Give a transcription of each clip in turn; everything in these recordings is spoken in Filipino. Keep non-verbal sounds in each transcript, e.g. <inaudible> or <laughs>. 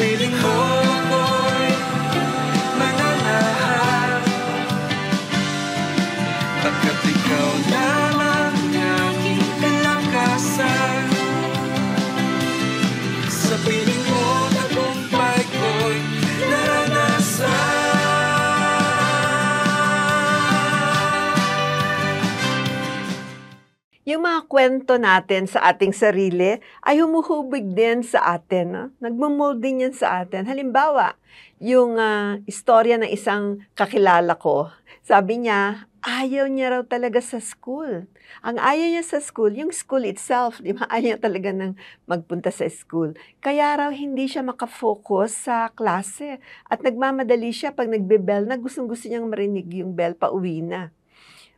breathing kwento natin sa ating sarili ay humuhubig din sa atin. No? Nagmamold din yan sa atin. Halimbawa, yung uh, istorya ng isang kakilala ko, sabi niya, ayaw niya raw talaga sa school. Ang ayaw niya sa school, yung school itself, di ba? <laughs> Ayaw talaga ng magpunta sa school. Kaya raw hindi siya makafocus sa klase. At nagmamadali siya pag nagbe-bell na gustong gusto niyang marinig yung bell pa uwi na.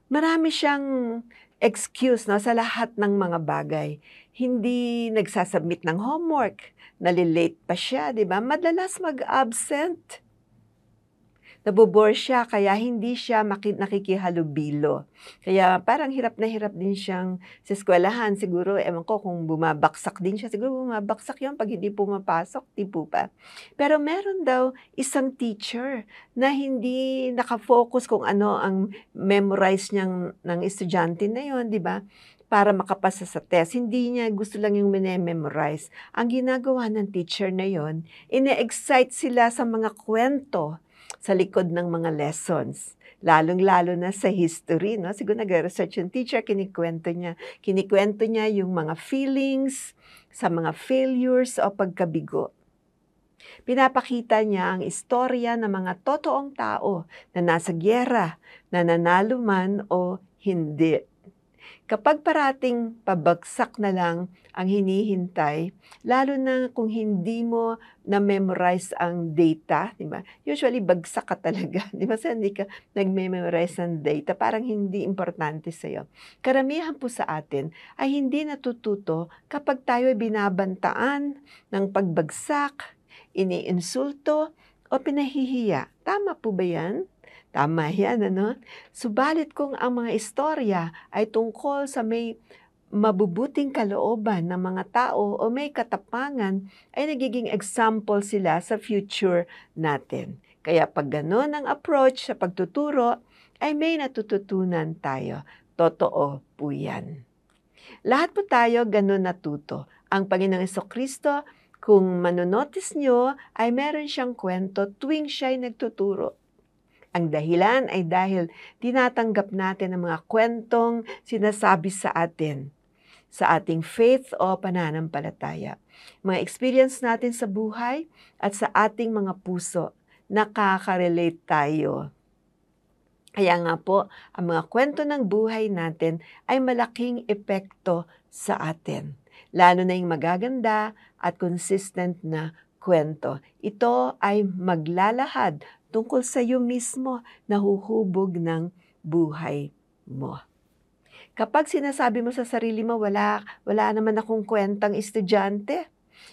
Marami siyang excuse no, sa lahat ng mga bagay. Hindi nagsasubmit ng homework, nalilate pa siya, di ba? Madalas mag-absent nabobore siya kaya hindi siya makid nakikihalubilo. Kaya parang hirap na hirap din siyang sa eskwelahan. Siguro, ewan ko kung bumabaksak din siya. Siguro bumabaksak yon pag hindi pumapasok, di po ba? Pero meron daw isang teacher na hindi nakafocus kung ano ang memorize niyang ng estudyante na yon, di ba? para makapasa sa test. Hindi niya gusto lang yung minememorize. Ang ginagawa ng teacher na yon, ine-excite sila sa mga kwento sa likod ng mga lessons. Lalong-lalo na sa history, no? Siguro nag-research yung teacher, kinikwento niya. Kinikwento niya yung mga feelings sa mga failures o pagkabigo. Pinapakita niya ang istorya ng mga totoong tao na nasa gyera, na nanalo man o hindi kapag parating pabagsak na lang ang hinihintay, lalo na kung hindi mo na-memorize ang data, di ba? Usually, bagsak ka talaga. <laughs> Di ba? Sa hindi ka nag-memorize ng data, parang hindi importante sa'yo. Karamihan po sa atin ay hindi natututo kapag tayo ay binabantaan ng pagbagsak, iniinsulto, o pinahihiya. Tama po ba yan? Tama yan, ano? Subalit kung ang mga istorya ay tungkol sa may mabubuting kalooban ng mga tao o may katapangan ay nagiging example sila sa future natin. Kaya pag ganun ang approach sa pagtuturo, ay may natututunan tayo. Totoo po yan. Lahat po tayo ganun natuto. Ang Panginoong Kristo, kung manonotice nyo, ay meron siyang kwento tuwing siya'y nagtuturo ang dahilan ay dahil tinatanggap natin ang mga kwentong sinasabi sa atin sa ating faith o pananampalataya. Mga experience natin sa buhay at sa ating mga puso, nakaka-relate tayo. Kaya nga po, ang mga kwento ng buhay natin ay malaking epekto sa atin. Lalo na yung magaganda at consistent na kwento. Ito ay maglalahad tungkol sa iyo mismo na huhubog ng buhay mo. Kapag sinasabi mo sa sarili mo, wala, wala naman akong kwentang estudyante,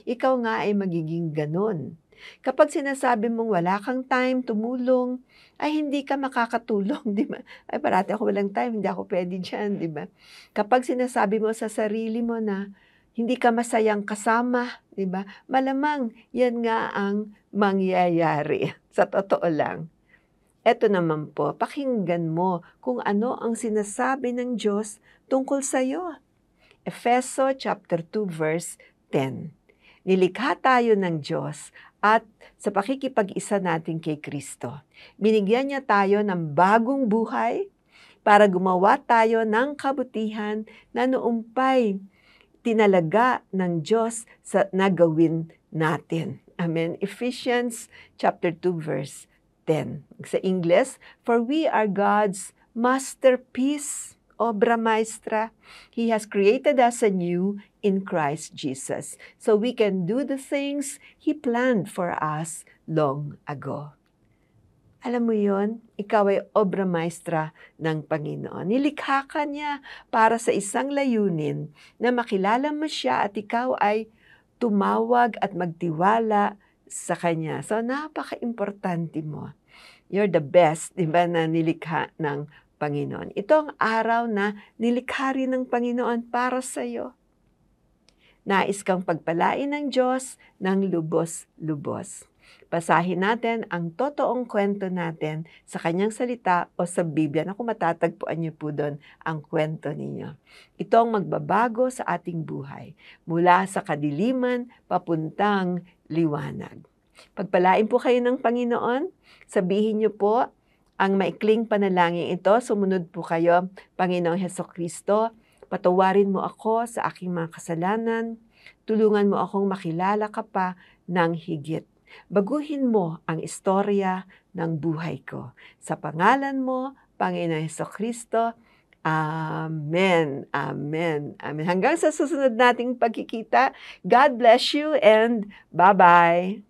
ikaw nga ay magiging ganun. Kapag sinasabi mong wala kang time, tumulong, ay hindi ka makakatulong, <laughs> di ba? Ay parati ako walang time, hindi ako pwede dyan, di ba? Kapag sinasabi mo sa sarili mo na, hindi ka masayang kasama, 'di ba? Malamang 'yan nga ang mangyayari <laughs> sa totoo lang. Eto naman po, pakinggan mo kung ano ang sinasabi ng Diyos tungkol sa iyo. Efeso chapter 2 verse 10. Nilikha tayo ng Diyos at sa pakikipag-isa natin kay Kristo. Binigyan niya tayo ng bagong buhay para gumawa tayo ng kabutihan na noompay tinalaga ng Diyos sa nagawin natin. Amen. Ephesians chapter 2 verse 10. Sa Ingles, for we are God's masterpiece, obra maestra. He has created us anew in Christ Jesus so we can do the things he planned for us long ago. Alam mo yon, ikaw ay obra maestra ng Panginoon. Nilikha ka niya para sa isang layunin na makilala mo siya at ikaw ay tumawag at magtiwala sa Kanya. So, napaka-importante mo. You're the best, di ba, na nilikha ng Panginoon. Ito ang araw na nilikha rin ng Panginoon para sa iyo. Nais kang pagpalain ng Diyos ng lubos-lubos. Basahin natin ang totoong kwento natin sa kanyang salita o sa Biblia. na kung matatagpuan niyo po doon ang kwento ninyo. Ito ang magbabago sa ating buhay mula sa kadiliman papuntang liwanag. Pagpalain po kayo ng Panginoon, sabihin niyo po ang maikling panalangin ito, sumunod po kayo, Panginoong Heso Kristo, patawarin mo ako sa aking mga kasalanan, tulungan mo akong makilala ka pa ng higit. Baguhin mo ang istorya ng buhay ko. Sa pangalan mo, Panginoon Heso Kristo, Amen. Amen. Amen. Hanggang sa susunod nating pagkikita, God bless you and bye-bye.